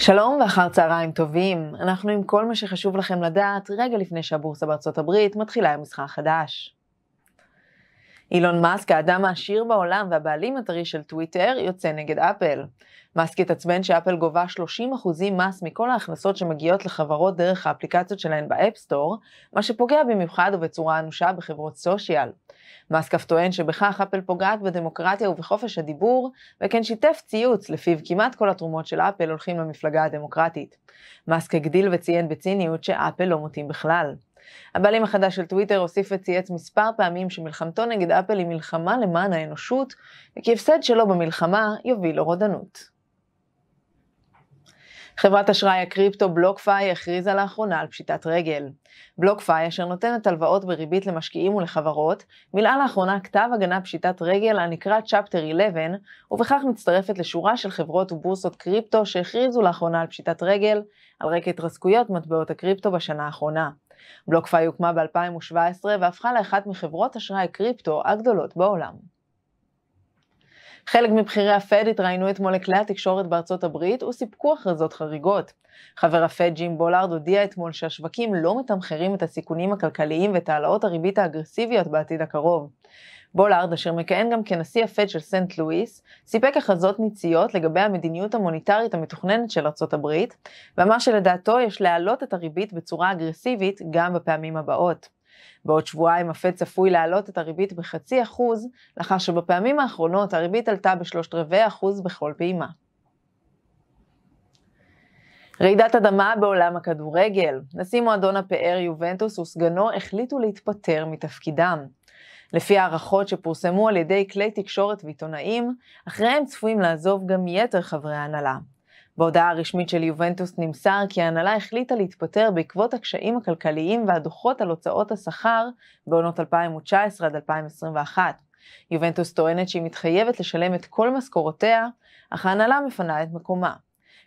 שלום ואחר צהריים טובים, אנחנו עם כל מה שחשוב לכם לדעת רגע לפני שהבורסה בארצות הברית מתחילה עם מסחר חדש. אילון מאסק, האדם העשיר בעולם והבעלים הטרי של טוויטר, יוצא נגד אפל. מאסק התעצבן שאפל גובה 30% מס מכל ההכנסות שמגיעות לחברות דרך האפליקציות שלהן באפסטור, מה שפוגע במיוחד ובצורה אנושה בחברות סושיאל. מאסק אף טוען שבכך אפל פוגעת בדמוקרטיה ובחופש הדיבור, וכן שיתף ציוץ לפיו כמעט כל התרומות של אפל הולכים למפלגה הדמוקרטית. מאסק הגדיל וציין בציניות שאפל לא מוטים בכלל. הבעלים החדש של טוויטר הוסיף וצייץ מספר פעמים שמלחמתו נגד אפל היא מלחמה למען האנושות, וכי הפסד שלו במלחמה יוביל לרודנות. חברת אשראי הקריפטו בלוקפיי הכריזה לאחרונה על פשיטת רגל. בלוקפיי, אשר נותנת הלוואות בריבית למשקיעים ולחברות, מילאה לאחרונה כתב הגנה פשיטת רגל הנקרא Chapter 11, ובכך מצטרפת לשורה של חברות ובורסות קריפטו שהכריזו לאחרונה על פשיטת רגל, על רקע התרסקויות מטבעות הקריפטו בשנה האחרונה. בלוקפיי הוקמה ב-2017 והפכה לאחת מחברות אשראי קריפטו הגדולות בעולם. חלק מבכירי הפד התראיינו אתמול לכלי התקשורת בארצות הברית וסיפקו הכרזות חריגות. חבר הפד ג'ים בולארד הודיע אתמול שהשווקים לא מתמחרים את הסיכונים הכלכליים ואת העלאות הריבית האגרסיביות בעתיד הקרוב. בולארד, אשר מכהן גם כנשיא הפד של סנט לואיס, סיפק הכרזות ניציות לגבי המדיניות המוניטרית המתוכננת של ארצות הברית, ואמר שלדעתו יש להעלות את הריבית בצורה אגרסיבית גם בפעמים הבאות. בעוד שבועיים הפד צפוי להעלות את הריבית בחצי אחוז, לאחר שבפעמים האחרונות הריבית עלתה בשלושת רבעי אחוז בכל פעימה. רעידת אדמה בעולם הכדורגל. נשיא מועדון הפאר יובנטוס וסגנו החליטו להתפטר מתפקידם. לפי הערכות שפורסמו על ידי כלי תקשורת ועיתונאים, אחריהם צפויים לעזוב גם יתר חברי ההנהלה. בהודעה הרשמית של יובנטוס נמסר כי ההנהלה החליטה להתפטר בעקבות הקשיים הכלכליים והדוחות על הוצאות השכר בעונות 2019 עד 2021. יובנטוס טוענת שהיא מתחייבת לשלם את כל משכורותיה, אך ההנהלה מפנה את מקומה.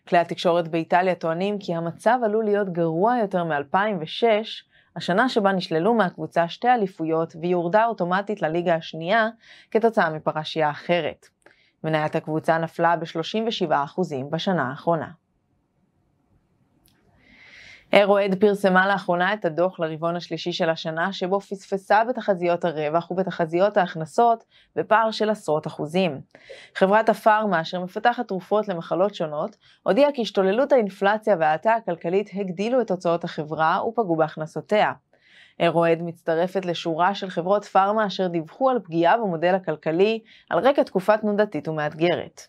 כלי התקשורת באיטליה טוענים כי המצב עלול להיות גרוע יותר מ-2006, השנה שבה נשללו מהקבוצה שתי אליפויות והיא הורדה אוטומטית לליגה השנייה כתוצאה מפרשייה אחרת. מניית הקבוצה נפלה ב-37% בשנה האחרונה. אירועד פרסמה לאחרונה את הדוח לרבעון השלישי של השנה, שבו פספסה בתחזיות הרווח ובתחזיות ההכנסות בפער של עשרות אחוזים. חברת הפארמה, אשר מפתחת תרופות למחלות שונות, הודיעה כי השתוללות האינפלציה וההאטה הכלכלית הגדילו את הוצאות החברה ופגעו בהכנסותיה. ארואד מצטרפת לשורה של חברות פארמה אשר דיווחו על פגיעה במודל הכלכלי על רקע תקופה תנודתית ומאתגרת.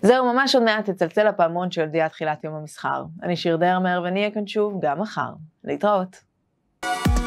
זהו ממש עוד מעט תצלצל הפעמון שיודיע תחילת יום המסחר. אני שיר דרמר ואני אהיה כאן שוב גם מחר. להתראות.